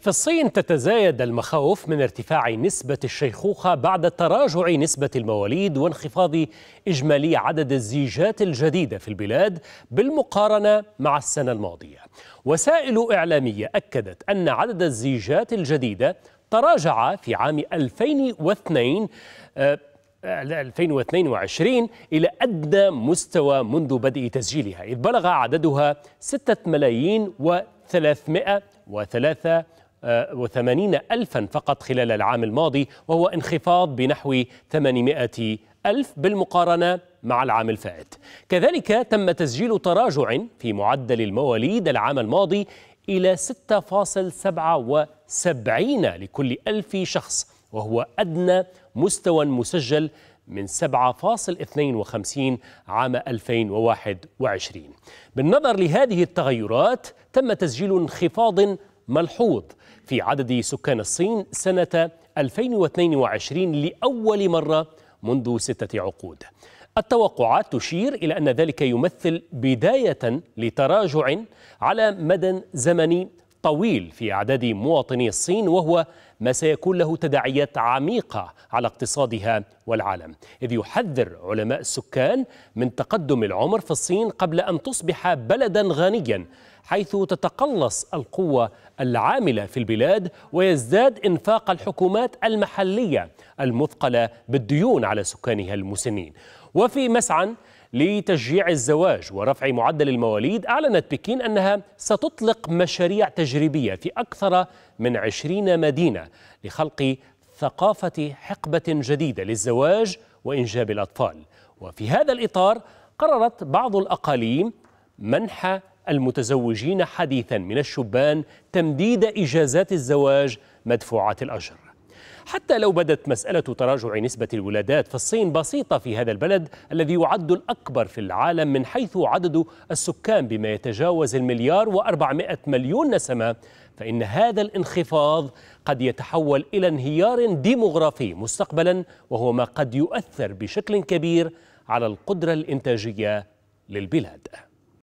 في الصين تتزايد المخاوف من ارتفاع نسبة الشيخوخة بعد تراجع نسبة المواليد وانخفاض إجمالي عدد الزيجات الجديدة في البلاد بالمقارنة مع السنة الماضية. وسائل إعلامية أكدت أن عدد الزيجات الجديدة تراجع في عام 2002 2022 آه، إلى أدنى مستوى منذ بدء تسجيلها إذ بلغ عددها 6 ملايين و 300 وثلاثة وثمانين ألفا فقط خلال العام الماضي وهو انخفاض بنحو 800 ألف بالمقارنة مع العام الفائت كذلك تم تسجيل تراجع في معدل المواليد العام الماضي إلى 6.77 لكل ألف شخص وهو أدنى مستوى مسجل من 7.52 عام 2021 بالنظر لهذه التغيرات تم تسجيل انخفاض ملحوظ في عدد سكان الصين سنة 2022 لأول مرة منذ ستة عقود التوقعات تشير إلى أن ذلك يمثل بداية لتراجع على مدى زمني طويل في أعداد مواطني الصين وهو ما سيكون له تداعيات عميقة على اقتصادها والعالم إذ يحذر علماء السكان من تقدم العمر في الصين قبل أن تصبح بلدا غنيا حيث تتقلص القوة العاملة في البلاد ويزداد إنفاق الحكومات المحلية المثقلة بالديون على سكانها المسنين وفي مسعى لتشجيع الزواج ورفع معدل المواليد أعلنت بكين أنها ستطلق مشاريع تجريبية في أكثر من عشرين مدينة لخلق ثقافة حقبة جديدة للزواج وإنجاب الأطفال وفي هذا الإطار قررت بعض الأقاليم منح المتزوجين حديثا من الشبان تمديد إجازات الزواج مدفوعة الأجر حتى لو بدت مسألة تراجع نسبة الولادات فالصين بسيطة في هذا البلد الذي يعد الأكبر في العالم من حيث عدد السكان بما يتجاوز المليار وأربعمائة مليون نسمة فإن هذا الانخفاض قد يتحول إلى انهيار ديموغرافي مستقبلا وهو ما قد يؤثر بشكل كبير على القدرة الإنتاجية للبلاد